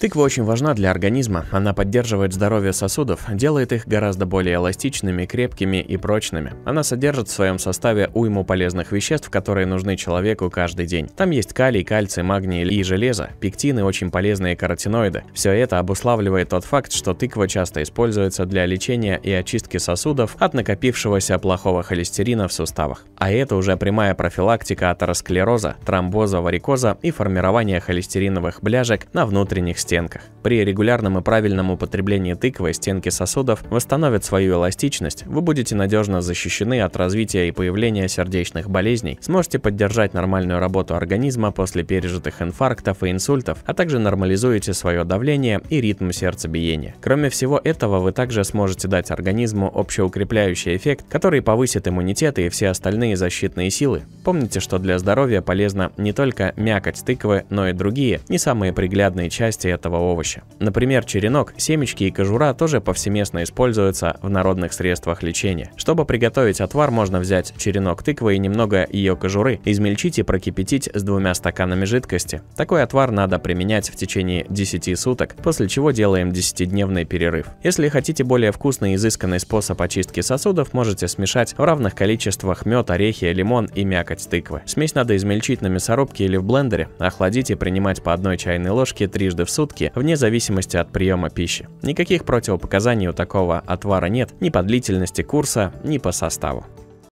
Тыква очень важна для организма, она поддерживает здоровье сосудов, делает их гораздо более эластичными, крепкими и прочными. Она содержит в своем составе уйму полезных веществ, которые нужны человеку каждый день. Там есть калий, кальций, магний и железо, пектины, очень полезные каротиноиды. Все это обуславливает тот факт, что тыква часто используется для лечения и очистки сосудов от накопившегося плохого холестерина в суставах. А это уже прямая профилактика атеросклероза, тромбоза, варикоза и формирования холестериновых бляшек на внутренних стенках. При регулярном и правильном употреблении тыквы стенки сосудов восстановят свою эластичность, вы будете надежно защищены от развития и появления сердечных болезней, сможете поддержать нормальную работу организма после пережитых инфарктов и инсультов, а также нормализуете свое давление и ритм сердцебиения. Кроме всего этого, вы также сможете дать организму общеукрепляющий эффект, который повысит иммунитет и все остальные защитные силы. Помните, что для здоровья полезна не только мякоть тыквы, но и другие, не самые приглядные части этого овоща. Например, черенок, семечки и кожура тоже повсеместно используются в народных средствах лечения. Чтобы приготовить отвар, можно взять черенок тыквы и немного ее кожуры, измельчить и прокипятить с двумя стаканами жидкости. Такой отвар надо применять в течение 10 суток, после чего делаем 10-дневный перерыв. Если хотите более вкусный и изысканный способ очистки сосудов, можете смешать в равных количествах мед, орехи, лимон и мякоть тыквы. Смесь надо измельчить на мясорубке или в блендере, охладить и принимать по одной чайной ложке трижды в сутки сутки, вне зависимости от приема пищи. Никаких противопоказаний у такого отвара нет ни по длительности курса, ни по составу.